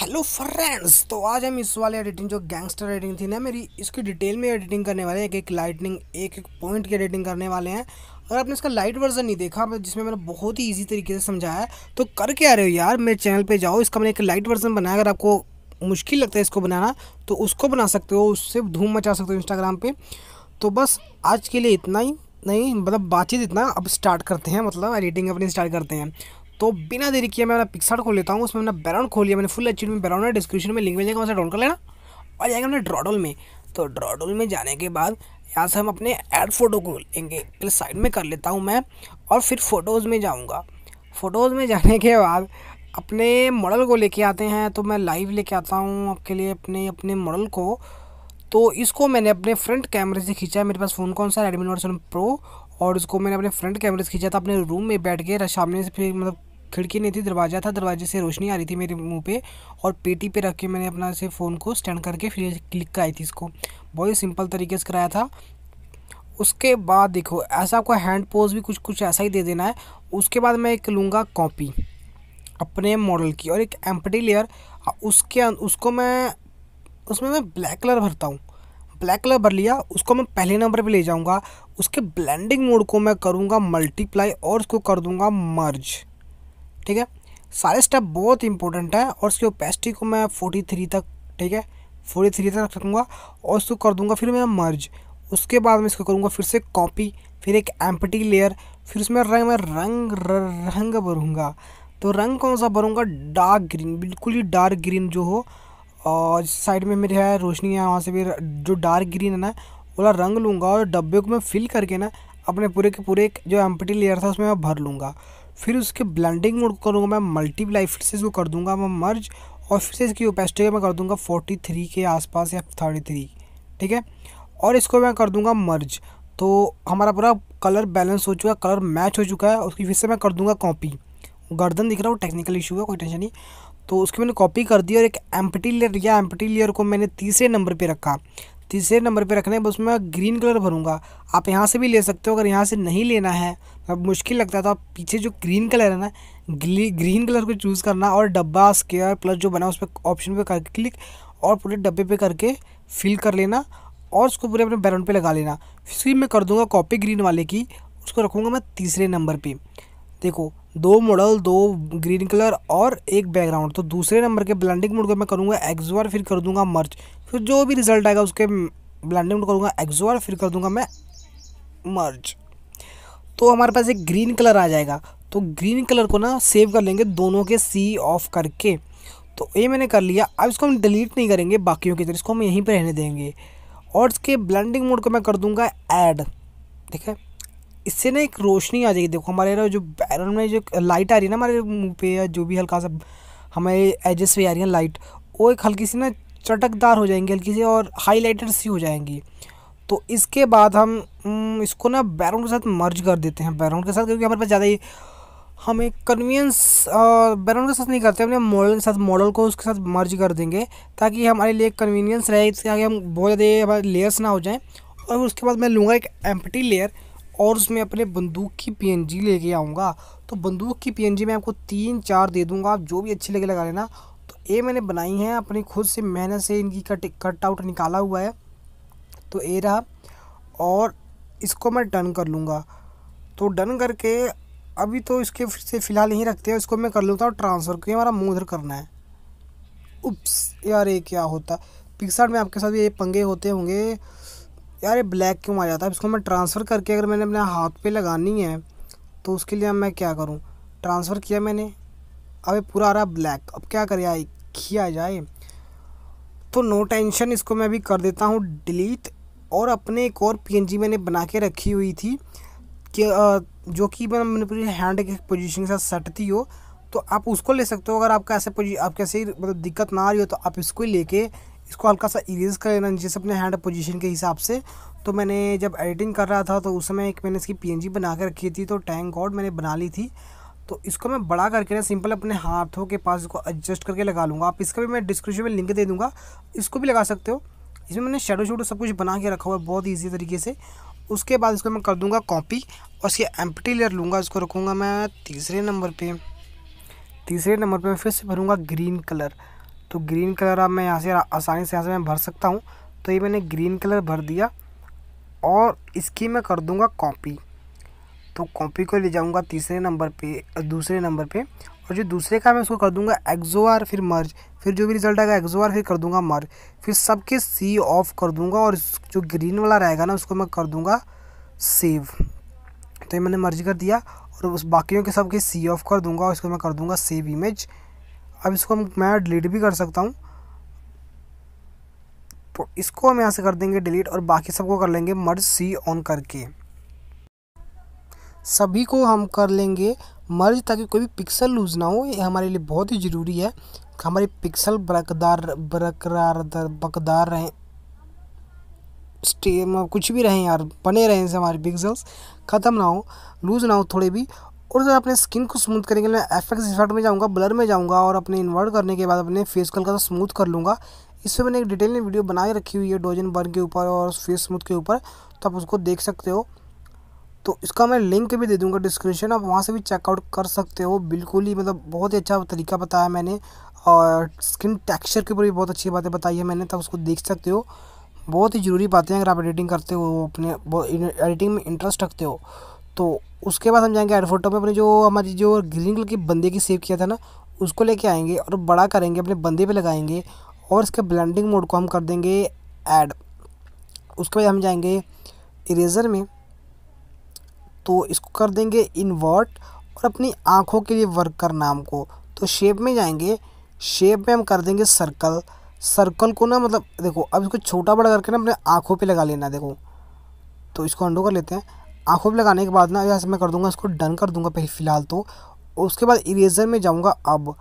hello friends तो आज हम इस वाले एडिटिंग जो गैंगस्टर एडिटिंग थी ना मेरी इसकी डिटेल में एडिटिंग करने वाले हैं एक एक लाइटनिंग एक एक पॉइंट की एडिटिंग करने वाले हैं अगर आपने इसका लाइट वर्जन नहीं देखा जिसमें मैंने बहुत ही इजी तरीके से समझाया है तो करके आ रहे हो यार मेरे चैनल पर जाओ इसका मैंने एक लाइट वर्जन बनाया अगर आपको मुश्किल लगता है इसको बनाना तो उसको बना सकते हो उससे धूम मचा सकते हो इंस्टाग्राम पर तो बस आज के लिए इतना ही नहीं मतलब बातचीत इतना अब स्टार्ट करते हैं मतलब एडिटिंग अपनी स्टार्ट करते हैं तो बिना देरी किए मैं अपना पिक्सार्ट खोल लेता हूँ उसमें अपना बैराउंड खोल लिया मैंने फुल एच में बैराउंड है डिस्क्रिप्शन में लिंक में जाएगा वहाँ से डाउन कर लेना और जाएगा अपने ड्रॉडल में तो ड्रॉडल में जाने के बाद यहाँ से हम अपने एड फोटो को लेंगे पहले साइड में कर लेता हूँ मैं और फिर फ़ोटोज़ में जाऊँगा फ़ोटोज़ में जाने के बाद अपने मॉडल को लेके आते हैं तो मैं लाइव लेके आता हूँ आपके लिए अपने अपने मॉडल को तो इसको मैंने अपने फ्रंट कैमरे से खींचा है मेरे पास फ़ोन कौन सा रेडमी नोट सेवन प्रो और इसको मैंने अपने फ्रंट कैमरे से खींचा था अपने रूम में बैठ के सामने से फिर मतलब खिड़की नहीं थी दरवाज़ा था दरवाजे से रोशनी आ रही थी मेरे मुंह पे और पेटी पे रख के मैंने अपना से फ़ोन को स्टैंड करके फिर क्लिक कराई थी इसको बहुत ही सिंपल तरीके से कराया था उसके बाद देखो ऐसा आपको हैंड पोज भी कुछ कुछ ऐसा ही दे देना है उसके बाद मैं एक लूँगा कॉपी अपने मॉडल की और एक एम्पटी लेयर उसके अं-, उसको मैं उसमें मैं ब्लैक कलर भरता हूँ ब्लैक कलर भर लिया उसको मैं पहले नंबर पे ले जाऊँगा उसके ब्लेंडिंग मोड को मैं करूँगा मल्टीप्लाई और उसको कर दूंगा मर्ज ठीक है सारे स्टेप बहुत इंपॉर्टेंट है और उसकी ओपेसिटी को मैं फोर्टी थ्री तक ठीक है फोर्टी थ्री तक रख रखूँगा और उसको कर दूँगा फिर मैं मर्ज उसके बाद मैं इसको करूँगा फिर से कॉपी फिर एक एम्पटी लेयर फिर उसमें रंग मैं रंग रंग भरूँगा तो रंग कौन सा भरूँगा डार्क ग्रीन बिल्कुल ही डार्क ग्रीन जो हो और साइड में मेरे है रोशनी है वहाँ से भी जो डार्क ग्रीन है ना वाला रंग लूँगा और डब्बे को मैं फिल करके ना अपने पूरे के पूरे जो एम्पटी लेयर था उसमें मैं भर लूँगा फिर उसके ब्लेंडिंग मोड को करूँगा मैं मल्टीप्लाई फिर से इसको कर दूँगा मैं मर्ज और फिर से इसकी ओपेस्टिक मैं कर दूँगा फोर्टी थ्री के आसपास या थर्टी थ्री ठीक है और इसको मैं कर दूँगा मर्ज तो हमारा पूरा कलर बैलेंस हो चुका है कलर मैच हो चुका है उसकी फिर से मैं कर दूँगा कॉपी गर्दन दिख रहा है टेक्निकल इशू है कोई टेंशन नहीं तो उसकी मैंने कॉपी कर दी और एक एम्पटी लेयर या एम्पटी लेयर को मैंने तीसरे नंबर पर रखा तीसरे नंबर पे रखना है बस मैं ग्रीन कलर भरूंगा आप यहाँ से भी ले सकते हो अगर यहाँ से नहीं लेना है अब मुश्किल लगता है तो आप पीछे जो ग्रीन कलर है ना ग्रीन कलर को चूज़ करना और डब्बा स्केयर प्लस जो बना उस पर ऑप्शन पे करके क्लिक और पूरे डब्बे पे करके फिल कर लेना और उसको पूरे अपने बैरन पर लगा लेना फिर मैं कर दूँगा कॉपी ग्रीन वाले की उसको रखूँगा मैं तीसरे नंबर पर देखो दो मॉडल दो ग्रीन कलर और एक बैकग्राउंड तो दूसरे नंबर के ब्लैंडिंग मोड को मैं करूँगा एक्जोर फिर कर दूंगा मर्च फिर जो भी रिजल्ट आएगा उसके ब्लैंडिंग मोड करूँगा एक्जोर फिर कर दूंगा मैं मर्च तो हमारे पास एक ग्रीन कलर आ जाएगा तो ग्रीन कलर को ना सेव कर लेंगे दोनों के सी ऑफ करके तो ये मैंने कर लिया अब इसको हम डिलीट नहीं करेंगे बाकियों की तरह इसको हम यहीं पर रहने देंगे और इसके ब्लैंडिंग मोड को मैं कर दूँगा ऐड ठीक है इससे ना एक रोशनी आ जाएगी देखो हमारे ना जो बैरन में जो लाइट आ रही है ना हमारे मुंह पे या जो भी हल्का सा हमारे एजेस पे आ रही है लाइट वो एक हल्की सी ना चटकदार हो जाएंगी हल्की सी और हाईलाइटर सी हो जाएंगी तो इसके बाद हम हम्म, इसको ना बैकग्राउंड के साथ मर्ज कर देते हैं बैकग्राउंड के साथ क्योंकि हमारे पास ज़्यादा ही हमें कन्वीनियंस बैकग्राउंड के साथ नहीं करते हमने मॉडल के साथ मॉडल को उसके साथ मर्ज कर देंगे ताकि हमारे लिए कन्वीनियंस रहे इसके आगे हम बहुत ज़्यादा हमारे लेयर्स ना हो जाएँ और उसके बाद मैं लूँगा एक एम्पटी लेयर और उसमें अपने बंदूक की पीएनजी लेके आऊँगा तो बंदूक की पीएनजी मैं आपको तीन चार दे दूँगा आप जो भी अच्छी लगे लगा लेना तो ये मैंने बनाई है अपनी खुद से मेहनत से इनकी कट कट आउट निकाला हुआ है तो ये रहा और इसको मैं डन कर लूँगा तो डन करके अभी तो इसके से फ़िलहाल यहीं रखते हैं इसको मैं कर लूँगा ट्रांसफ़र क्योंकि हमारा मुँह उधर करना है उप्स यार ये क्या होता पिक्सार्ट में आपके साथ ये पंगे होते होंगे यार ये ब्लैक क्यों आ जाता है इसको मैं ट्रांसफ़र करके अगर मैंने अपने हाथ पे लगानी है तो उसके लिए मैं क्या करूँ ट्रांसफ़र किया मैंने अब ये पूरा आ रहा ब्लैक अब क्या करे आए किया जाए तो नो टेंशन इसको मैं अभी कर देता हूँ डिलीट और अपने एक और पीएनजी मैंने बना के रखी हुई थी कि जो कि मैंने पूरी हैंड के पोजीशन के साथ सेट थी हो तो आप उसको ले सकते हो अगर आपका ऐसे आप कैसे मतलब दिक्कत ना आ रही हो तो आप इसको लेके इसको हल्का सा इरेज कर लेना जैसे अपने हैंड पोजीशन के हिसाब से तो मैंने जब एडिटिंग कर रहा था तो उस समय एक मैंने इसकी पीएनजी बना के रखी थी तो टैंक गॉड मैंने बना ली थी तो इसको मैं बड़ा करके ना सिंपल अपने हाथों के पास इसको एडजस्ट करके लगा लूँगा आप इसका भी मैं डिस्क्रिप्शन में लिंक दे दूँगा इसको भी लगा सकते हो इसमें मैंने शेडो शेडो सब कुछ बना के रखा हुआ है बहुत ईजी तरीके से उसके बाद इसको मैं कर दूँगा कॉपी और इसके एम्पटी लेयर लूँगा इसको रखूँगा मैं तीसरे नंबर पर तीसरे नंबर पर मैं फिर से भरूँगा ग्रीन कलर तो ग्रीन कलर अब मैं यहाँ से आसानी से यहाँ से मैं भर सकता हूँ तो ये मैंने ग्रीन कलर भर दिया और इसकी मैं कर दूँगा कॉपी तो कॉपी को ले जाऊँगा तीसरे नंबर पे दूसरे नंबर पे और जो दूसरे का मैं उसको कर दूँगा एक्जोआर फिर मर्ज फिर जो भी रिजल्ट आएगा एक्जोआर फिर कर दूँगा मर्ज फिर सबके सी ऑफ कर दूँगा और जो ग्रीन वाला रहेगा ना उसको मैं कर दूँगा सेव तो ये मैंने मर्ज कर दिया और उस बाकियों के सबके सी ऑफ कर दूँगा और इसको मैं कर दूँगा सेव इमेज अब इसको हम मैं डिलीट भी कर सकता हूँ तो इसको हम यहाँ से कर देंगे डिलीट और बाकी सबको कर लेंगे मर्ज सी ऑन करके सभी को हम कर लेंगे मर्ज ताकि कोई भी पिक्सल लूज ना हो ये हमारे लिए बहुत ही ज़रूरी है हमारे पिक्सल बरकदार बरकरार बकदार रहें स्टे मतलब कुछ भी रहें यार बने रहें हमारे पिक्सल्स ख़त्म ना हो लूज़ ना हो थोड़े भी और जब अपने स्किन को स्मूथ करने के लिए एफेक्ट्स इफेक्ट में जाऊँगा ब्लर में जाऊँगा और अपने इन्वर्ट करने के बाद अपने फेस कल का स्मूथ तो कर लूँगा इस पर मैंने एक डिटेल में वीडियो बनाए रखी हुई है डोजन बर्न के ऊपर और फेस स्मूथ के ऊपर तो आप उसको देख सकते हो तो इसका मैं लिंक भी दे दूँगा डिस्क्रिप्शन आप वहाँ से भी चेकआउट कर सकते हो बिल्कुल ही मतलब बहुत ही अच्छा तरीका बताया मैंने और स्किन टेक्स्चर के ऊपर भी बहुत अच्छी बातें बताई है मैंने तो उसको देख सकते हो बहुत ही ज़रूरी बातें हैं अगर आप एडिटिंग करते हो अपने एडिटिंग में इंटरेस्ट रखते हो तो उसके बाद हम जाएंगे फोटो में अपने जो हमारी जो ग्रीन कलर की बंदे की सेव किया था ना उसको लेके आएंगे और बड़ा करेंगे अपने बंदे पे लगाएंगे और इसके ब्लेंडिंग मोड को हम कर देंगे ऐड उसके बाद हम जाएंगे इरेज़र में तो इसको कर देंगे इन्वर्ट और अपनी आँखों के लिए वर्क करना हमको तो शेप में जाएंगे शेप में हम कर देंगे सर्कल सर्कल को ना मतलब देखो अब इसको छोटा बड़ा करके ना अपने आँखों पर लगा लेना देखो तो इसको अंडो कर लेते हैं आँखों पर लगाने के बाद ना यस मैं कर दूंगा इसको डन कर दूंगा पहले फ़िलहाल तो उसके बाद इरेजर में जाऊंगा अब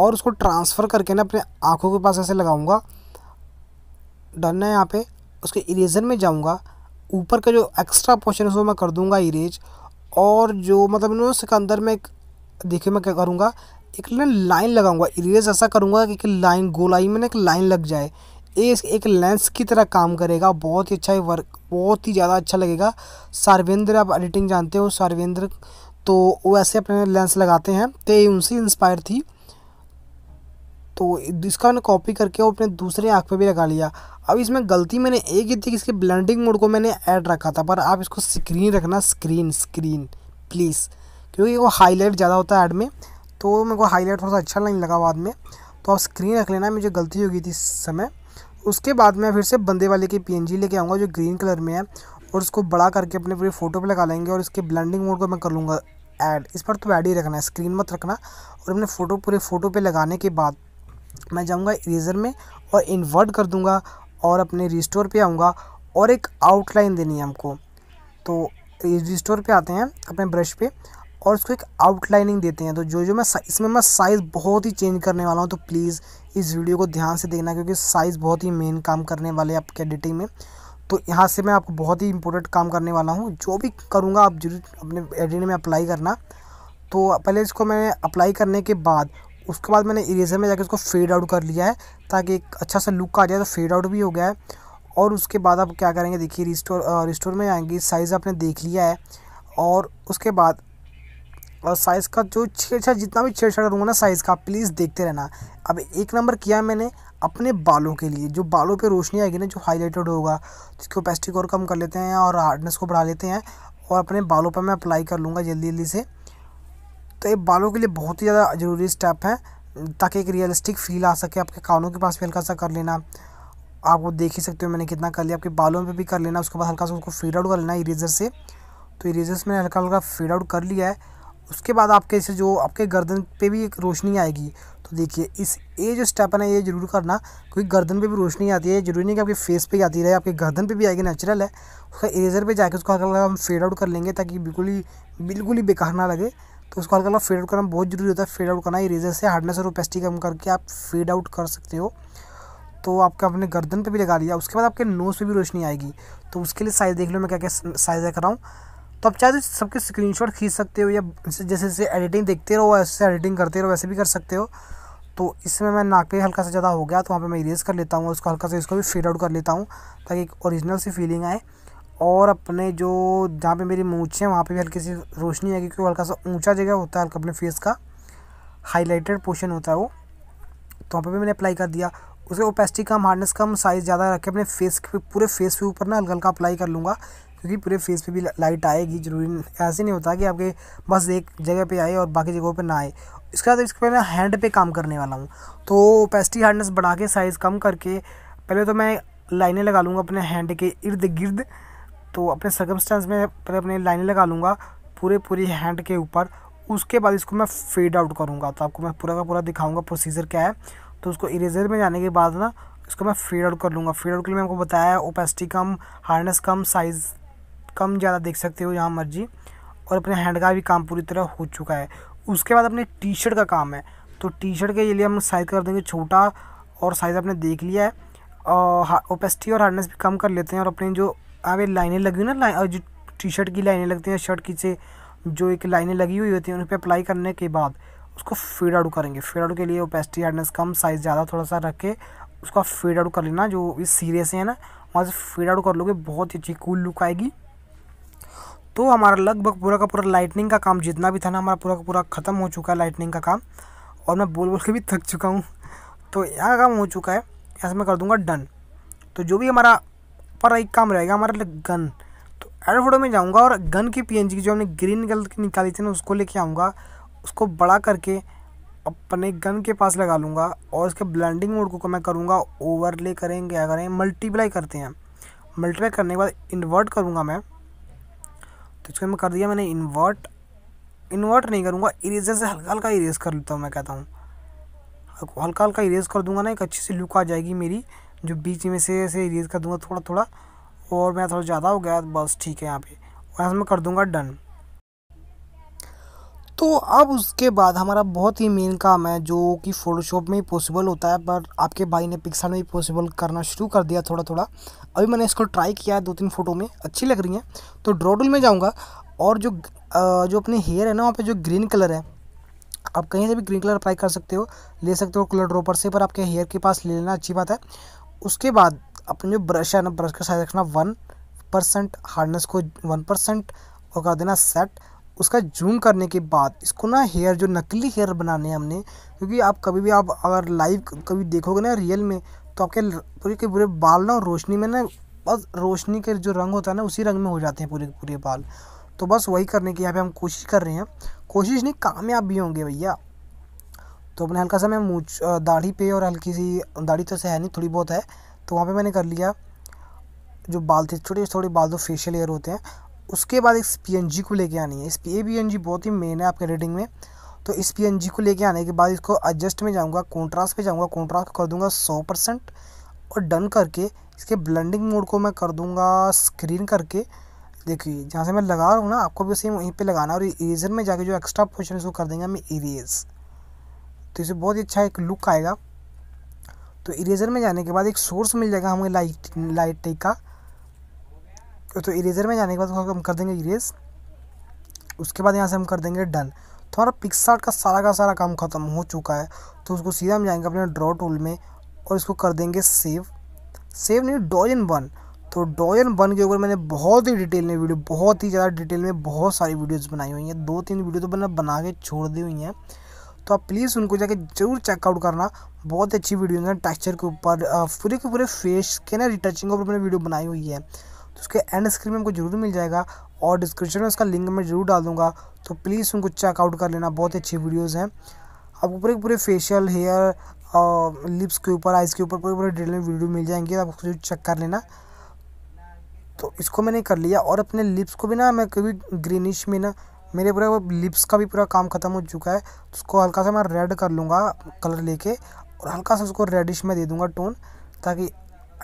और उसको ट्रांसफ़र करके ना अपने आँखों के पास ऐसे लगाऊंगा डन है यहाँ पे उसके इरेजर में जाऊंगा ऊपर का जो एक्स्ट्रा पोर्शन है उसको मैं कर दूंगा इरेज और जो मतलब ना अंदर में एक देखिए मैं क्या करूँगा एक ना लाइन लगाऊंगा इरेज ऐसा करूँगा कि लाइन गोलाई में ना एक लाइन लग जाए एक एक लेंस की तरह काम करेगा बहुत ही अच्छा वर्क बहुत ही ज़्यादा अच्छा लगेगा सार्वेंद्र आप एडिटिंग जानते हो सार्वेंद्र तो वो ऐसे अपने लेंस लगाते हैं तो ये उनसे इंस्पायर थी तो इसका मैंने कॉपी करके वो अपने दूसरे आँख पे भी लगा लिया अब इसमें गलती मैंने एक ही थी कि इसके ब्लेंडिंग मोड को मैंने ऐड रखा था पर आप इसको स्क्रीन रखना स्क्रीन स्क्रीन प्लीज़ क्योंकि वो हाईलाइट ज़्यादा होता है ऐड में तो मेरे को हाईलाइट थोड़ा सा अच्छा नहीं लगा बाद में तो आप स्क्रीन रख लेना मुझे गलती हो गई थी इस समय उसके बाद मैं फिर से बंदे वाले की पीएनजी लेके आऊँगा जो ग्रीन कलर में है और उसको बड़ा करके अपने पूरे फ़ोटो पे लगा लेंगे और इसके ब्लेंडिंग मोड को मैं कर लूँगा ऐड इस पर तो ऐड ही रखना है स्क्रीन मत रखना और अपने फ़ोटो पूरे फ़ोटो पे लगाने के बाद मैं जाऊँगा इरेजर में और इन्वर्ट कर दूँगा और अपने रिस्टोर पे आऊँगा और एक आउटलाइन देनी है हमको तो रिस्टोर पे आते हैं अपने ब्रश पे और उसको एक आउटलाइनिंग देते हैं तो जो जो मैं इसमें मैं साइज़ बहुत ही चेंज करने वाला हूँ तो प्लीज़ इस वीडियो को ध्यान से देखना क्योंकि साइज़ बहुत ही मेन काम करने वाले हैं आपके एडिटिंग में तो यहाँ से मैं आपको बहुत ही इंपॉर्टेंट काम करने वाला हूँ जो भी करूँगा आप जरूर अपने एडिटिंग में अप्लाई करना तो पहले इसको मैंने अप्लाई करने के बाद उसके बाद मैंने इरेजर में जाकर उसको फेड आउट कर लिया है ताकि एक अच्छा सा लुक आ जाए तो फेड आउट भी हो गया है और उसके बाद आप क्या करेंगे देखिए रिस्टोर रिस्टोर में आएंगे साइज़ आपने देख लिया है और उसके बाद और साइज़ का जो छेड़छाड़ जितना भी छेड़छाड़ करूँगा ना साइज़ का प्लीज़ देखते रहना अब एक नंबर किया मैंने अपने बालों के लिए जो बालों पे रोशनी आएगी ना जो हाईलाइटेड होगा उसकी ओपेस्टिक और कम कर लेते हैं और हार्डनेस को बढ़ा लेते हैं और अपने बालों पर मैं अप्लाई कर लूँगा जल्दी जल्दी से तो ये बालों के लिए बहुत ही ज़्यादा ज़रूरी स्टेप है ताकि एक रियलिस्टिक फील आ सके आपके कानों के पास भी हल्का सा कर लेना आप वो देख ही सकते हो मैंने कितना कर लिया आपके बालों पर भी कर लेना उसके बाद हल्का सा उसको फेड आउट कर लेना इरेजर से तो इरेजर से मैंने हल्का हल्का फेड आउट कर लिया है उसके बाद आपके से जो आपके गर्दन पे भी एक रोशनी आएगी तो देखिए इस ये जो स्टेप है ना ये जरूर करना क्योंकि गर्दन पे भी रोशनी आती है जरूरी नहीं कि आपके फेस पे ही आती रहे आपके गर्दन पे भी आएगी नेचुरल है उसका इरेजर पे जाके उसको हल्का हम फेड आउट कर लेंगे ताकि बिल्कुल ही बिल्कुल ही बेकार ना लगे तो उसको हल्का फेड आउट करना बहुत जरूरी होता है फेड आउट करना इरेजर से हार्डनेस और ओपेसिटी कम करके आप फेड आउट कर सकते हो तो आपके अपने गर्दन पर भी लगा लिया उसके बाद आपके नोज़ पर भी रोशनी आएगी तो उसके लिए साइज़ देख लो मैं क्या क्या साइज़ रख रहा हूँ तो आप चाहे तो सबके स्क्रीनशॉट खींच सकते हो या जैसे जैसे एडिटिंग देखते रहो वैसे एडिटिंग करते रहो वैसे भी कर सकते हो तो इसमें मैं नाके हल्का सा ज़्यादा हो गया तो वहाँ पे मैं इरेज कर लेता हूँ उसको हल्का सा इसको भी फेड आउट कर लेता हूँ ताकि एक ओरिजिनल सी फीलिंग आए और अपने जो जहाँ पे मेरी मूँछ है वहाँ पे भी हल्की सी रोशनी आएगी क्योंकि हल्का सा ऊंचा जगह होता है हल्का अपने फेस का हाईलाइटेड पोर्शन होता है वो तो वहाँ पे भी मैंने अप्लाई कर दिया उसे ओपेसिटी कम हार्डनेस कम साइज़ ज़्यादा रख के अपने फेस के पूरे फेस के ऊपर ना हल्का हल्का अप्लाई कर लूँगा क्योंकि पूरे फेस पे भी लाइट आएगी जरूरी ऐसे नहीं होता कि आपके बस एक जगह पे आए और बाकी जगहों पे ना आए इसके बाद इसके मैं हैंड पे काम करने वाला हूँ तो पेस्टी हार्डनेस बढ़ा के साइज़ कम करके पहले तो मैं लाइनें लगा लूँगा अपने हैंड के इर्द गिर्द तो अपने सर्कमस्टेंस में पहले अपने लाइनें लगा लूँगा पूरे पूरे हैंड के ऊपर उसके बाद इसको मैं फेड आउट करूँगा तो आपको मैं पूरा का पूरा दिखाऊँगा प्रोसीजर क्या है तो उसको इरेजर में जाने के बाद ना इसको मैं फेड आउट कर लूँगा फेड आउट के लिए मैं आपको बताया ओपेसिटी कम हार्डनेस कम साइज़ कम ज़्यादा देख सकते हो यहाँ मर्जी और अपने हैंड का भी काम पूरी तरह हो चुका है उसके बाद अपने टी शर्ट का काम है तो टी शर्ट के लिए हम साइज़ कर देंगे छोटा और साइज़ आपने देख लिया है और ओपेसिटी और हार्डनेस भी कम कर लेते हैं और अपने जो आगे लाइनें लगी हुई ना लाइन जो टी शर्ट की लाइनें लगती हैं शर्ट की से जो एक लाइनें लगी हुई होती हैं उन पर अप्लाई करने के बाद उसको फेड आउट करेंगे फेड आउट के लिए ओपेसिटी हार्डनेस कम साइज़ ज़्यादा थोड़ा सा रख के उसका फेड आउट कर लेना जो इस सीरियस है ना वहाँ से फेड आउट कर लोगे बहुत ही अच्छी कूल लुक आएगी तो हमारा लगभग पूरा का पूरा लाइटनिंग का काम जितना भी था ना हमारा पूरा का पूरा ख़त्म हो चुका है लाइटनिंग का काम और मैं बोल बोल के भी थक चुका हूँ तो यहाँ काम हो चुका है यहाँ से मैं कर दूँगा डन तो जो भी हमारा पर एक काम रहेगा हमारा गन तो एड में जाऊँगा और गन की पी की जो हमने ग्रीन कलर की निकाली थी ना उसको लेके आऊँगा उसको बड़ा करके अपने गन के पास लगा लूँगा और उसके ब्लेंडिंग मोड को मैं करूँगा ओवरले करेंगे क्या करें मल्टीप्लाई करते हैं मल्टीप्लाई करने के बाद इन्वर्ट करूँगा मैं तो इसको मैं कर दिया मैंने इन्वर्ट इन्वर्ट नहीं करूँगा इरेजर से हल्का हल्का इरेज कर लेता हूँ मैं कहता हूँ हल्का हल्का इरेज कर दूंगा ना एक अच्छी सी लुक आ जाएगी मेरी जो बीच में से ऐसे इरेज कर दूंगा थोड़ा थोड़ा और मैं थोड़ा ज़्यादा हो गया बस ठीक है यहाँ पे और ऐसे मैं कर दूंगा डन तो अब उसके बाद हमारा बहुत ही मेन काम है जो कि फ़ोटोशॉप में ही पॉसिबल होता है पर आपके भाई ने पिक्सल में भी पॉसिबल करना शुरू कर दिया थोड़ा थोड़ा अभी मैंने इसको ट्राई किया है दो तीन फ़ोटो में अच्छी लग रही हैं तो ड्रॉडल में जाऊँगा और जो जो अपने हेयर है ना वहाँ पर जो ग्रीन कलर है आप कहीं से भी ग्रीन कलर अप्लाई कर सकते हो ले सकते हो कलर ड्रॉपर से पर आपके हेयर के पास ले लेना अच्छी बात है उसके बाद अपने जो ब्रश है ना ब्रश का साइज रखना वन परसेंट हार्डनेस को वन परसेंट और कर देना सेट उसका जूम करने के बाद इसको ना हेयर जो नकली हेयर बनाने हैं हमने क्योंकि आप कभी भी आप अगर लाइव कभी देखोगे ना रियल में तो आपके पूरे के पूरे बाल ना रोशनी में ना बस रोशनी के जो रंग होता है ना उसी रंग में हो जाते हैं पूरे पूरे बाल तो बस वही करने की यहाँ पे हम कोशिश कर रहे हैं कोशिश नहीं कामयाब भी होंगे भैया तो अपने हल्का सा मैं मूछ दाढ़ी पे और हल्की सी दाढ़ी तो से है नहीं थोड़ी बहुत है तो वहाँ पे मैंने कर लिया जो बाल थे छोटे छोटे बाल तो फेशियल हेयर होते हैं उसके बाद इस पी को लेके आनी है इस ए पी बहुत ही मेन है आपके रीडिंग में तो इस पी को लेके आने के बाद इसको एडजस्ट में जाऊँगा कॉन्ट्रास्ट पे जाऊँगा कॉन्ट्रास्ट कर दूंगा सौ परसेंट और डन करके इसके ब्लेंडिंग मोड को मैं कर दूँगा स्क्रीन करके देखिए जहाँ से मैं लगा रहा हूँ ना आपको भी सेम वहीं पर लगाना और इरेजर में जाके जो एक्स्ट्रा पोर्शन इसको कर देंगे हमें इरेज तो इसे बहुत ही अच्छा एक लुक आएगा तो इरेजर में जाने के बाद एक सोर्स मिल जाएगा हमें लाइट लाइट का तो इरेजर तो में जाने के बाद हम कर देंगे इरेज उसके बाद यहाँ से हम कर देंगे डन तो हमारा पिक्सार्ट का सारा का सारा काम खत्म हो चुका है तो उसको सीधा हम जाएंगे अपने ड्रॉ टूल में और इसको कर देंगे सेव सेव नहीं डॉजन वन तो डॉजन वन के ऊपर मैंने बहुत ही डिटेल में वीडियो बहुत ही ज़्यादा डिटेल में बहुत सारी वीडियोज़ बनाई हुई हैं दो तीन वीडियो तो मैंने बना के छोड़ दी हुई हैं तो आप प्लीज़ उनको जाके जरूर चेकआउट करना बहुत अच्छी वीडियो है टेक्स्चर के ऊपर पूरे के पूरे फेस के ना रिटचिंग के ऊपर मैंने वीडियो बनाई हुई है तो उसके एंड स्क्रीन में हमको जरूर मिल जाएगा और डिस्क्रिप्शन में उसका लिंक मैं जरूर डाल दूँगा तो प्लीज़ उनको चेकआउट कर लेना बहुत अच्छी वीडियोज़ हैं आपको पूरे पूरे फेशियल हेयर और लिप्स के ऊपर आइज़ के ऊपर पूरे पूरे डिटेल में वीडियो मिल जाएंगे तो आप उसको चेक कर लेना तो इसको मैंने कर लिया और अपने लिप्स को भी ना मैं कभी ग्रीनिश में ना मेरे पूरा वो लिप्स का भी पूरा काम ख़त्म हो चुका है तो उसको हल्का सा मैं रेड कर लूँगा कलर लेके और हल्का सा उसको रेडिश में दे दूँगा टोन ताकि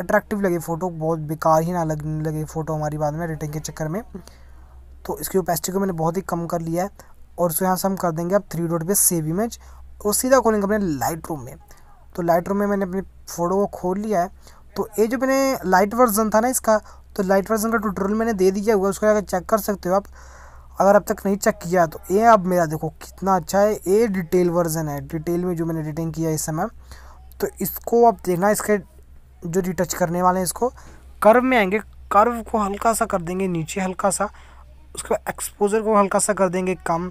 अट्रैक्टिव लगे फ़ोटो बहुत बेकार ही ना लगने लगे फ़ोटो हमारी बाद में एडिटिंग के चक्कर में तो इसकी ओपेसिटी को मैंने बहुत ही कम कर लिया है और उसको यहाँ से हम कर देंगे अब थ्री डॉट पे सेव इमेज और सीधा खोलेंगे अपने लाइट रूम में तो लाइट रूम में मैंने अपनी फ़ोटो को खोल लिया है तो ये जो मैंने लाइट वर्जन था ना इसका तो लाइट वर्जन का ट्यूटोरियल मैंने दे दिया हुआ है उसको अगर चेक कर सकते हो आप अगर अब तक नहीं चेक किया तो ये अब मेरा देखो कितना अच्छा है ये डिटेल वर्जन है डिटेल में जो मैंने एडिटिंग किया इस समय तो इसको आप देखना इसके जो रिटच करने वाले हैं इसको कर्व में आएंगे कर्व को हल्का सा कर देंगे नीचे हल्का सा उसके बाद एक्सपोजर को हल्का सा कर देंगे कम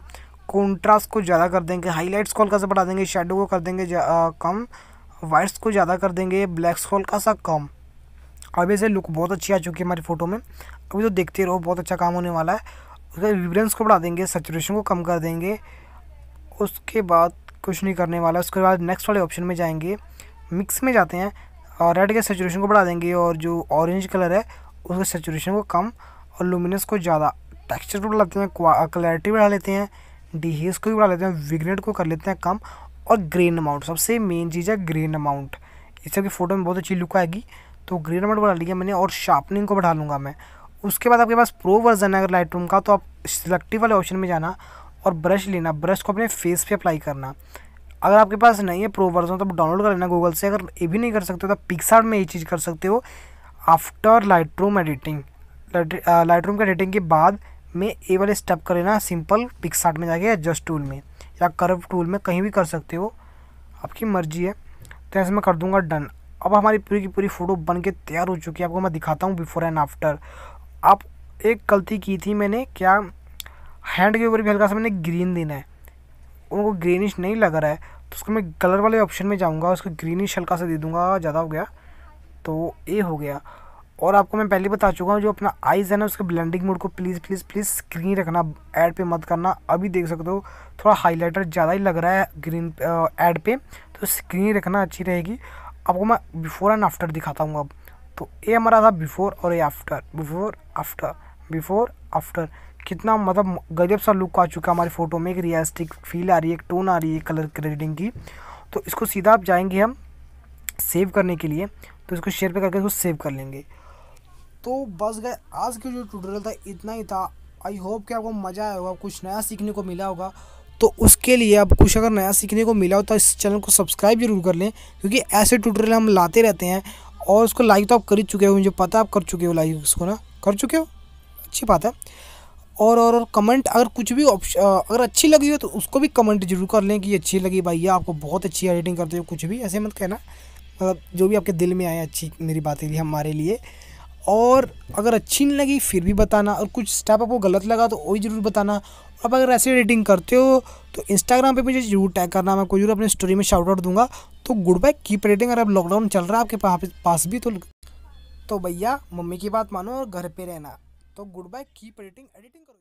कॉन्ट्रास्ट को ज़्यादा कर देंगे हाईलाइट्स को हल्का सा बढ़ा देंगे शेडो को कर देंगे आ, कम वाइट्स को ज़्यादा कर देंगे ब्लैक्स को हल्का सा कम अब ऐसे लुक बहुत अच्छी आ चुकी है हमारी फ़ोटो में अभी तो देखते रहो बहुत अच्छा काम होने वाला है उसके बाद को बढ़ा देंगे सेचुरेशन को कम कर देंगे उसके बाद कुछ नहीं करने वाला उसके बाद नेक्स्ट वाले ऑप्शन में जाएंगे मिक्स में जाते हैं और रेड के सेचुरेशन को बढ़ा देंगे और जो ऑरेंज कलर है उसके सेचुरेशन को कम और लुमिनस को ज़्यादा टेक्सचर को बढ़ाते हैं क्लैरिटी बढ़ा लेते हैं डीहेस को भी बढ़ा लेते हैं विग्नेट को कर लेते हैं कम और ग्रेन अमाउंट सबसे मेन चीज़ है ग्रेन अमाउंट इस सबकी फ़ोटो में बहुत अच्छी लुक आएगी तो ग्रेन अमाउंट बढ़ा लिया मैंने और शार्पनिंग को बढ़ा लूँगा मैं उसके बाद आपके पास प्रो वर्जन है अगर लाइट का तो आप सिलेक्टिव वाले ऑप्शन में जाना और ब्रश लेना ब्रश को अपने फेस पर अप्लाई करना अगर आपके पास नहीं है प्रो वर्जन तो आप डाउनलोड कर लेना गूगल से अगर ये भी नहीं कर सकते तो आप पिक्सार्ट में ये चीज़ कर सकते हो after Lightroom editing Lightroom के एडिटिंग के बाद में ये वाले स्टेप कर लेना सिंपल पिक्सार्ट में जाके एडजस्ट टूल में या कर्व टूल में कहीं भी कर सकते हो आपकी मर्जी है तो ऐसे मैं कर दूंगा डन अब हमारी पूरी की पूरी फ़ोटो बन के तैयार हो चुकी है आपको मैं दिखाता हूँ बिफोर एंड आफ्टर आप एक गलती की थी मैंने क्या हैंड के ऊपर भी हल्का सा मैंने ग्रीन देना है उनको ग्रीनिश नहीं लग रहा है तो उसको मैं कलर वाले ऑप्शन में जाऊँगा उसको ग्रीनिश हल्का सा दे दूँगा ज़्यादा हो गया तो ये हो गया और आपको मैं पहले बता चुका हूँ जो अपना आइज़ है ना उसके ब्लेंडिंग मोड को प्लीज़ प्लीज़ प्लीज़ स्क्रीन रखना ऐड पे मत करना अभी देख सकते हो थोड़ा हाइलाइटर ज़्यादा ही लग रहा है ग्रीन ऐड पे तो स्क्रीन रखना अच्छी रहेगी आपको मैं बिफ़ोर एंड आफ्टर दिखाता हूँ अब तो ये हमारा था बिफ़ोर और ये after before after before after कितना मतलब गजब सा लुक आ चुका है हमारी फ़ोटो में एक रियलिस्टिक फील आ रही है एक टोन आ रही है कलर क्रेडिटिंग की तो इसको सीधा आप जाएंगे हम सेव करने के लिए तो इसको शेयर पे करके इसको सेव कर लेंगे तो बस गए आज का जो ट्यूटोरियल था इतना ही था आई होप कि आपको मज़ा आया होगा कुछ नया सीखने को मिला होगा तो उसके लिए आप कुछ अगर नया सीखने को मिला हो तो इस चैनल को सब्सक्राइब जरूर कर लें क्योंकि ऐसे ट्यूटोरियल हम लाते रहते हैं और उसको लाइक तो आप कर ही चुके हो मुझे पता आप कर चुके हो लाइक उसको ना कर चुके हो अच्छी बात है और और और कमेंट अगर कुछ भी ऑप्शन अगर अच्छी लगी हो तो उसको भी कमेंट जरूर कर लें कि अच्छी लगी भैया आपको बहुत अच्छी एडिटिंग करते हो कुछ भी ऐसे मत कहना मतलब जो भी आपके दिल में आए अच्छी मेरी बातें थी हमारे लिए और अगर अच्छी नहीं लगी फिर भी बताना और कुछ स्टेप आपको गलत लगा तो वही ज़रूर बताना अब अगर ऐसे एडिटिंग करते हो तो इंस्टाग्राम पे मुझे जरूर टैग करना मैं को जरूर अपनी स्टोरी में शाउट आउट दूंगा तो गुड बाय कीप रेटिंग अगर अब लॉकडाउन चल रहा है आपके पास भी तो तो भैया मम्मी की बात मानो और घर पे रहना तो goodbye keep editing editing करो